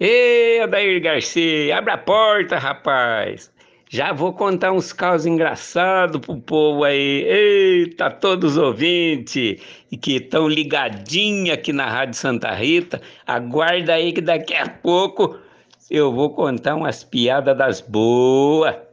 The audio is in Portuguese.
Ei, Adair Garcia, abre a porta, rapaz. Já vou contar uns casos engraçados pro povo aí. Eita, todos os ouvintes e que estão ligadinhos aqui na Rádio Santa Rita. Aguarda aí que daqui a pouco eu vou contar umas piadas das boas.